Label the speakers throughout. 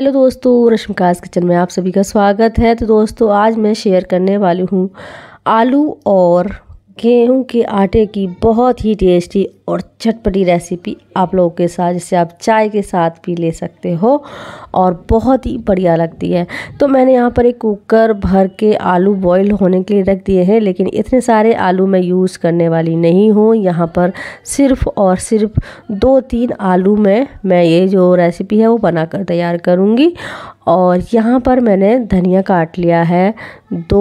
Speaker 1: hello दोस्तों रश्मिकाज kitchen में आप सभी का स्वागत है तो दोस्तों आज मैं शेयर करने वाली हूँ आलू और કે હું કે આટે કી બહોત હી ટેસ્ટી ઓર ચટપટી રેસિપી આપ લોગો કે સાથ જિસસે આપ ચા કે સાથ પી લે સકતે હો ઓર બહોત હી બઢિયા લગતી હે તો મેને યહાં પર એક કુકર ભર કે आलू बॉईल હોને કે લિયે રખ દિયે હે લેકિન ઇતને سارے आलू મે યુઝ કરને વાલી નહીં હો યહાં પર સિર્ફ ઓર સિર્ફ 2-3 आलू મે મે યે જો રેસિપી હે વો બનાકર તૈયાર करूंगी और यहाँ पर मैंने धनिया काट लिया है दो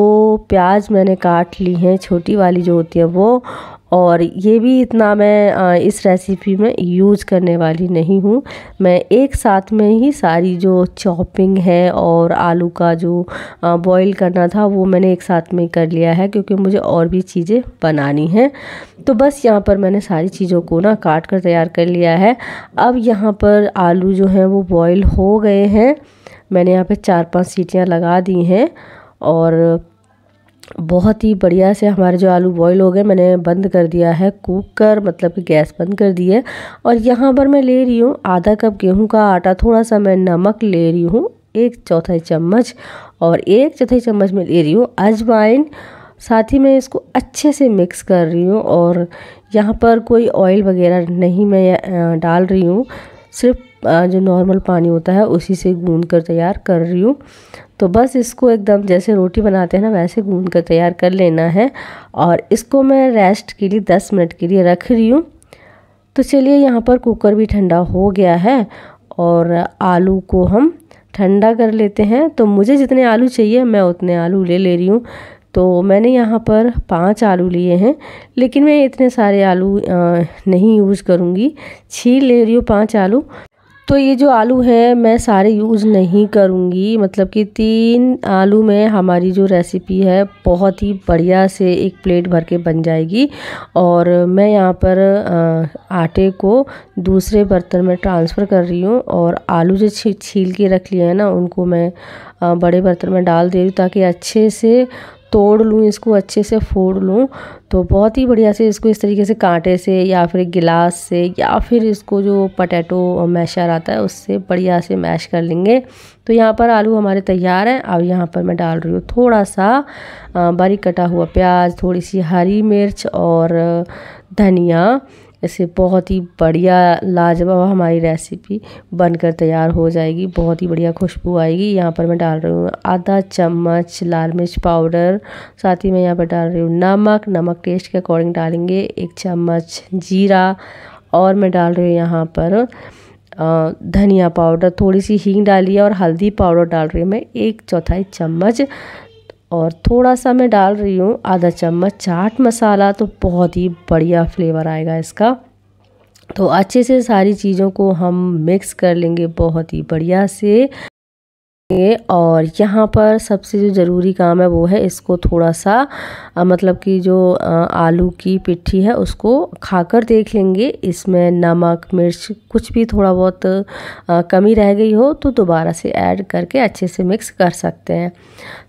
Speaker 1: प्याज मैंने काट ली हैं छोटी वाली जो होती है वो और ये भी इतना मैं इस रेसिपी में यूज़ करने वाली नहीं हूँ मैं एक साथ में ही सारी जो चॉपिंग है और आलू का जो बॉईल करना था वो मैंने एक साथ में कर लिया है क्योंकि मुझे और भी चीज़ें बनानी हैं तो बस यहाँ पर मैंने सारी चीज़ों को ना काट कर तैयार कर लिया है अब यहाँ पर आलू जो हैं वो बॉयल हो गए हैं मैंने यहाँ पे चार पांच सीटियाँ लगा दी हैं और बहुत ही बढ़िया से हमारे जो आलू बॉईल हो गए मैंने बंद कर दिया है कुकर मतलब कि गैस बंद कर दी है और यहाँ पर मैं ले रही हूँ आधा कप गेहूँ का आटा थोड़ा सा मैं नमक ले रही हूँ एक चौथाई चम्मच और एक चौथाई चम्मच में ले रही हूँ अजवाइन साथ ही मैं इसको अच्छे से मिक्स कर रही हूँ और यहाँ पर कोई ऑयल वगैरह नहीं मैं डाल रही हूँ सिर्फ जो नॉर्मल पानी होता है उसी से गूंद कर तैयार कर रही हूँ तो बस इसको एकदम जैसे रोटी बनाते हैं ना वैसे गूंद कर तैयार कर लेना है और इसको मैं रेस्ट के लिए दस मिनट के लिए रख रही हूँ तो चलिए यहाँ पर कुकर भी ठंडा हो गया है और आलू को हम ठंडा कर लेते हैं तो मुझे जितने आलू चाहिए मैं उतने आलू ले ले रही हूँ तो मैंने यहाँ पर पांच आलू लिए हैं लेकिन मैं इतने सारे आलू नहीं यूज़ करूँगी छील ले रही हूँ पाँच आलू तो ये जो आलू है मैं सारे यूज़ नहीं करूँगी मतलब कि तीन आलू में हमारी जो रेसिपी है बहुत ही बढ़िया से एक प्लेट भर के बन जाएगी और मैं यहाँ पर आटे को दूसरे बर्तन में ट्रांसफ़र कर रही हूँ और आलू जो छी, छील के रख लिए हैं ना उनको मैं बड़े बर्तन में डाल दे रही हूँ ताकि अच्छे से तोड़ लूँ इसको अच्छे से फोड़ लूँ तो बहुत ही बढ़िया से इसको इस तरीके से कांटे से या फिर गिलास से या फिर इसको जो पटैटो मैशर आता है उससे बढ़िया से मैश कर लेंगे तो यहाँ पर आलू हमारे तैयार हैं अब यहाँ पर मैं डाल रही हूँ थोड़ा सा बारीक कटा हुआ प्याज थोड़ी सी हरी मिर्च और धनिया ऐसे बहुत ही बढ़िया लाजवाब हमारी रेसिपी बनकर तैयार हो जाएगी बहुत ही बढ़िया खुशबू आएगी यहाँ पर मैं डाल रही हूँ आधा चम्मच लाल मिर्च पाउडर साथ ही मैं यहाँ पर डाल रही हूँ नमक नमक टेस्ट के अकॉर्डिंग डालेंगे एक चम्मच जीरा और मैं डाल रही हूँ यहाँ पर धनिया पाउडर थोड़ी सी हींग डाली है और हल्दी पाउडर डाल रही हूँ मैं एक चौथाई चम्मच और थोड़ा सा मैं डाल रही हूँ आधा चम्मच चाट मसाला तो बहुत ही बढ़िया फ्लेवर आएगा इसका तो अच्छे से सारी चीज़ों को हम मिक्स कर लेंगे बहुत ही बढ़िया से और यहाँ पर सबसे जो ज़रूरी काम है वो है इसको थोड़ा सा आ, मतलब कि जो आ, आलू की पिट्ठी है उसको खाकर देख लेंगे इसमें नमक मिर्च कुछ भी थोड़ा बहुत आ, कमी रह गई हो तो दोबारा से ऐड करके अच्छे से मिक्स कर सकते हैं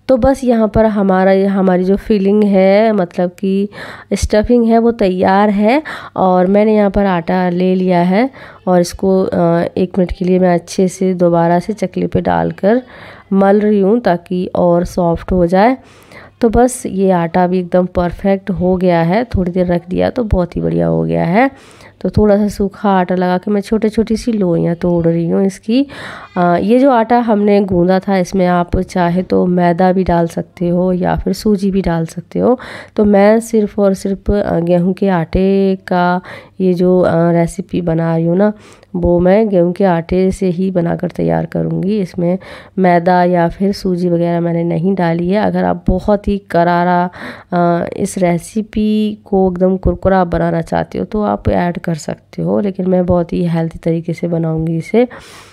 Speaker 1: तो बस यहाँ पर हमारा हमारी जो फिलिंग है मतलब कि स्टफिंग है वो तैयार है और मैंने यहाँ पर आटा ले लिया है और इसको एक मिनट के लिए मैं अच्छे से दोबारा से चकली पे डालकर मल रही हूँ ताकि और सॉफ्ट हो जाए तो बस ये आटा भी एकदम परफेक्ट हो गया है थोड़ी देर रख दिया तो बहुत ही बढ़िया हो गया है तो थोड़ा सा सूखा आटा लगा के मैं छोटी छोटी सी लोइयाँ तोड़ रही हूँ इसकी आ, ये जो आटा हमने गूंदा था इसमें आप चाहे तो मैदा भी डाल सकते हो या फिर सूजी भी डाल सकते हो तो मैं सिर्फ़ और सिर्फ गेहूँ के आटे का ये जो रेसिपी बना रही हूँ ना वो मैं गेहूँ के आटे से ही बनाकर तैयार करूँगी इसमें मैदा या फिर सूजी वगैरह मैंने नहीं डाली है अगर आप बहुत ही करारा इस रेसिपी को एकदम कुरकुरा बनाना चाहते हो तो आप ऐड कर सकते हो लेकिन मैं बहुत ही हेल्थी तरीके से बनाऊंगी इसे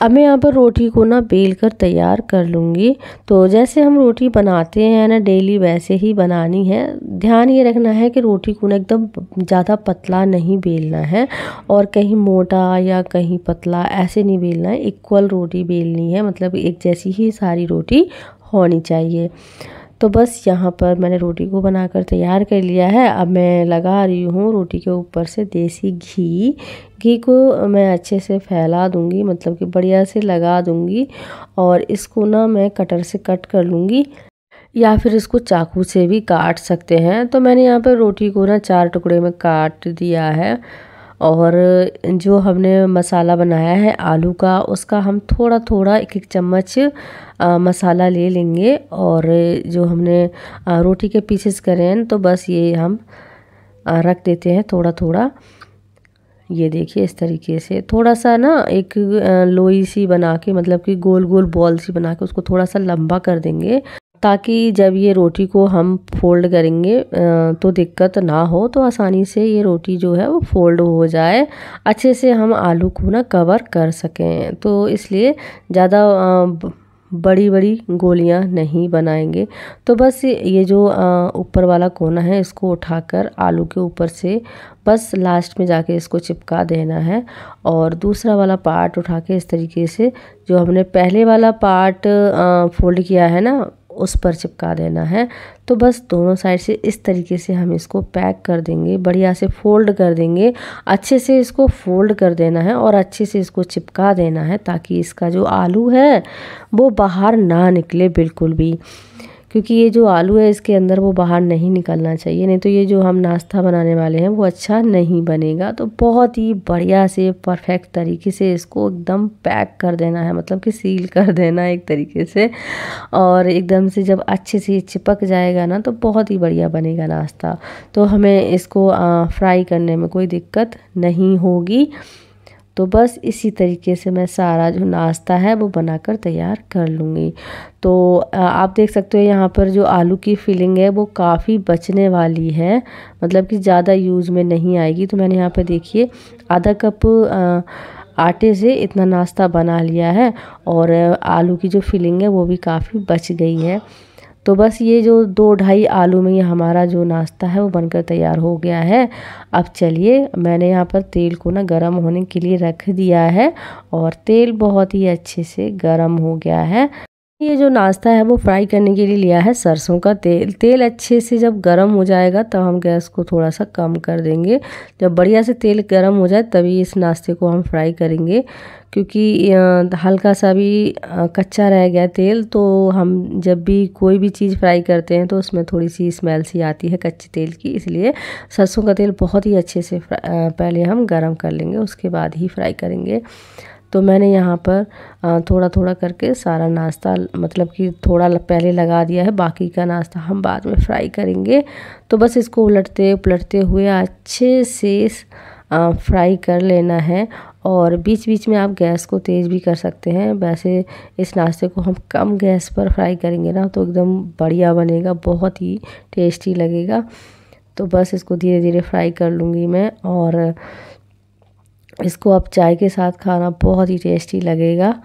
Speaker 1: अब मैं यहाँ पर रोटी को ना बेल कर तैयार कर लूँगी तो जैसे हम रोटी बनाते हैं ना डेली वैसे ही बनानी है ध्यान ये रखना है कि रोटी को ना एकदम ज़्यादा पतला नहीं बेलना है और कहीं मोटा या कहीं पतला ऐसे नहीं बेलना है इक्वल रोटी बेलनी है मतलब एक जैसी ही सारी रोटी होनी चाहिए तो बस यहाँ पर मैंने रोटी को बनाकर तैयार कर लिया है अब मैं लगा रही हूँ रोटी के ऊपर से देसी घी घी को मैं अच्छे से फैला दूँगी मतलब कि बढ़िया से लगा दूँगी और इसको ना मैं कटर से कट कर लूँगी या फिर इसको चाकू से भी काट सकते हैं तो मैंने यहाँ पर रोटी को ना चार टुकड़े में काट दिया है और जो हमने मसाला बनाया है आलू का उसका हम थोड़ा थोड़ा एक एक चम्मच मसाला ले लेंगे और जो हमने रोटी के पीसेस करे हैं तो बस ये हम रख देते हैं थोड़ा थोड़ा ये देखिए इस तरीके से थोड़ा सा ना एक लोई सी बना के मतलब कि गोल गोल बॉल सी बना के उसको थोड़ा सा लंबा कर देंगे ताकि जब ये रोटी को हम फोल्ड करेंगे तो दिक्कत ना हो तो आसानी से ये रोटी जो है वो फोल्ड हो जाए अच्छे से हम आलू को ना कवर कर सकें तो इसलिए ज़्यादा बड़ी बड़ी गोलियां नहीं बनाएंगे तो बस ये जो ऊपर वाला कोना है इसको उठाकर आलू के ऊपर से बस लास्ट में जाके इसको चिपका देना है और दूसरा वाला पार्ट उठा के इस तरीके से जो हमने पहले वाला पार्ट फोल्ड किया है ना उस पर चिपका देना है तो बस दोनों साइड से इस तरीके से हम इसको पैक कर देंगे बढ़िया से फोल्ड कर देंगे अच्छे से इसको फोल्ड कर देना है और अच्छे से इसको चिपका देना है ताकि इसका जो आलू है वो बाहर ना निकले बिल्कुल भी क्योंकि ये जो आलू है इसके अंदर वो बाहर नहीं निकलना चाहिए नहीं तो ये जो हम नाश्ता बनाने वाले हैं वो अच्छा नहीं बनेगा तो बहुत ही बढ़िया से परफेक्ट तरीके से इसको एकदम पैक कर देना है मतलब कि सील कर देना एक तरीके से और एकदम से जब अच्छे से चिपक जाएगा ना तो बहुत ही बढ़िया बनेगा नाश्ता तो हमें इसको फ्राई करने में कोई दिक्कत नहीं होगी तो बस इसी तरीके से मैं सारा जो नाश्ता है वो बनाकर तैयार कर लूँगी तो आप देख सकते हो यहाँ पर जो आलू की फिलिंग है वो काफ़ी बचने वाली है मतलब कि ज़्यादा यूज़ में नहीं आएगी तो मैंने यहाँ पर देखिए आधा कप आ, आटे से इतना नाश्ता बना लिया है और आलू की जो फिलिंग है वो भी काफ़ी बच गई है तो बस ये जो दो ढाई आलू में ये हमारा जो नाश्ता है वो बनकर तैयार हो गया है अब चलिए मैंने यहाँ पर तेल को ना गर्म होने के लिए रख दिया है और तेल बहुत ही अच्छे से गर्म हो गया है ये जो नाश्ता है वो फ्राई करने के लिए लिया है सरसों का तेल तेल अच्छे से जब गर्म हो जाएगा तब हम गैस को थोड़ा सा कम कर देंगे जब बढ़िया से तेल गर्म हो जाए तभी इस नाश्ते को हम फ्राई करेंगे क्योंकि हल्का सा भी कच्चा रह गया तेल तो हम जब भी कोई भी चीज़ फ्राई करते हैं तो उसमें थोड़ी सी स्मेल सी आती है कच्चे तेल की इसलिए सरसों का तेल बहुत ही अच्छे से पहले हम गर्म कर लेंगे उसके बाद ही फ्राई करेंगे तो मैंने यहाँ पर थोड़ा थोड़ा करके सारा नाश्ता मतलब कि थोड़ा पहले लगा दिया है बाकी का नाश्ता हम बाद में फ्राई करेंगे तो बस इसको उलटते उलटते हुए अच्छे से फ्राई कर लेना है और बीच बीच में आप गैस को तेज़ भी कर सकते हैं वैसे इस नाश्ते को हम कम गैस पर फ्राई करेंगे ना तो एकदम बढ़िया बनेगा बहुत ही टेस्टी लगेगा तो बस इसको धीरे धीरे फ्राई कर लूँगी मैं और इसको आप चाय के साथ खाना बहुत ही टेस्टी लगेगा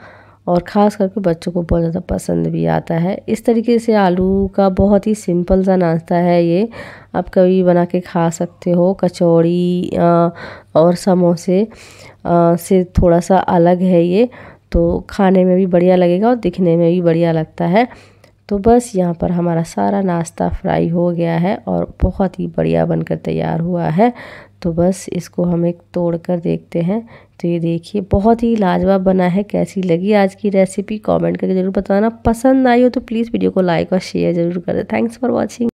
Speaker 1: और ख़ास करके बच्चों को बहुत ज़्यादा पसंद भी आता है इस तरीके से आलू का बहुत ही सिंपल सा नाश्ता है ये आप कभी बना के खा सकते हो कचौड़ी और समोसे से थोड़ा सा अलग है ये तो खाने में भी बढ़िया लगेगा और दिखने में भी बढ़िया लगता है तो बस यहाँ पर हमारा सारा नाश्ता फ्राई हो गया है और बहुत ही बढ़िया बनकर तैयार हुआ है तो बस इसको हम एक तोड़ कर देखते हैं तो ये देखिए बहुत ही लाजवाब बना है कैसी लगी आज की रेसिपी कमेंट करके ज़रूर बताना पसंद आई हो तो प्लीज़ वीडियो को लाइक और शेयर ज़रूर करें थैंक्स फॉर वॉचिंग